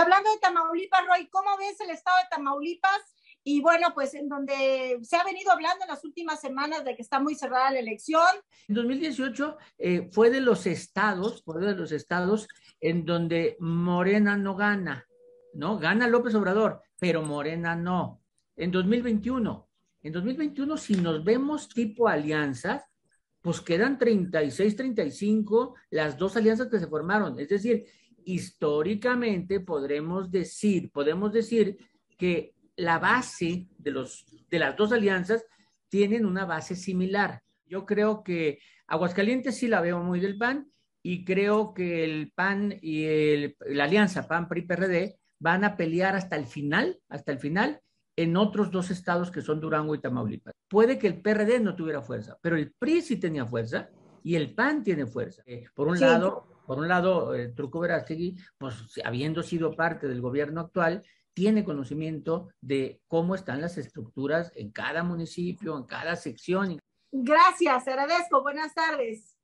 hablando de Tamaulipas, Roy, ¿cómo ves el estado de Tamaulipas? Y bueno, pues en donde se ha venido hablando en las últimas semanas de que está muy cerrada la elección. En 2018 eh, fue de los estados, fue de los estados en donde Morena no gana, ¿no? Gana López Obrador, pero Morena no. En 2021, en 2021 si nos vemos tipo alianzas, pues quedan 36, 35 las dos alianzas que se formaron. Es decir, históricamente podremos decir, podemos decir que la base de, los, de las dos alianzas tienen una base similar. Yo creo que Aguascalientes sí la veo muy del PAN y creo que el PAN y el, la alianza PAN-PRI-PRD van a pelear hasta el final, hasta el final, en otros dos estados que son Durango y Tamaulipas. Puede que el PRD no tuviera fuerza, pero el PRI sí tenía fuerza y el PAN tiene fuerza. Eh, por un lado, por un lado, eh, Truco Verástegui, pues habiendo sido parte del gobierno actual, tiene conocimiento de cómo están las estructuras en cada municipio, en cada sección. Gracias, agradezco. Buenas tardes.